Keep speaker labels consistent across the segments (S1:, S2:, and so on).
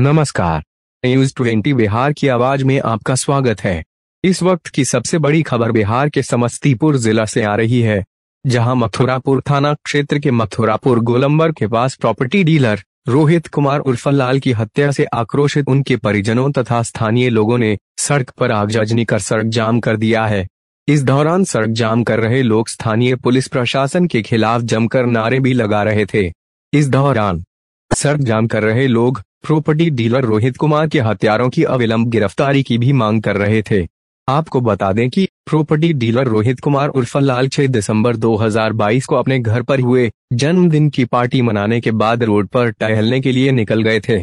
S1: नमस्कार news twenty Bihar की आवाज में आपका स्वागत है इस वक्त की सबसे बड़ी खबर बिहार के समस्तीपुर जिला से आ रही है जहां मथुरापुर थाना क्षेत्र के मथुरापुर गोलंबर के पास प्रॉपर्टी डीलर रोहित कुमार उर्फ लाल की हत्या से आक्रोशित उनके परिजनों तथा स्थानीय लोगों ने सड़क पर आगजाजनी कर सड़क जाम कर दिया है इस दौरान सड़क जाम कर रहे लोग स्थानीय पुलिस प्रशासन के खिलाफ जमकर नारे भी लगा रहे थे इस दौरान सड़क जाम कर रहे लोग प्रॉपर्टी डीलर रोहित कुमार के हथियारों की अविलंब गिरफ्तारी की भी मांग कर रहे थे आपको बता दें कि प्रॉपर्टी डीलर रोहित कुमार उर्फ लाल 6 दिसंबर 2022 को अपने घर पर हुए जन्मदिन की पार्टी मनाने के बाद रोड पर टहलने के लिए निकल गए थे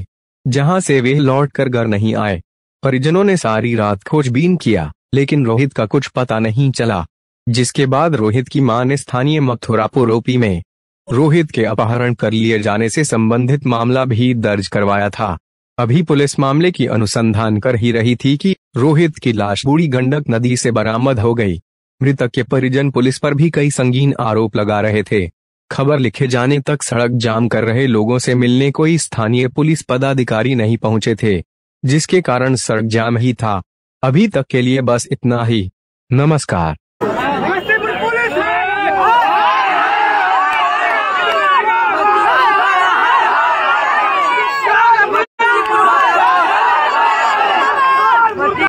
S1: जहां से वे लौट कर घर नहीं आए परिजनों ने सारी रात खोजबीन किया लेकिन रोहित का कुछ पता नहीं चला जिसके बाद रोहित की मां ने स्थानीय मथुरापुर ओपी में रोहित के अपहरण कर लिए जाने से संबंधित मामला भी दर्ज करवाया था अभी पुलिस मामले की अनुसंधान कर ही रही थी कि रोहित की लाश बूढ़ी गंडक नदी से बरामद हो गई मृतक के परिजन पुलिस पर भी कई संगीन आरोप लगा रहे थे खबर लिखे जाने तक सड़क जाम कर रहे लोगों से मिलने कोई स्थानीय पुलिस पदाधिकारी नहीं पहुंचे थे जिसके कारण सड़क जाम ही था अभी तक के लिए बस इतना ही नमस्कार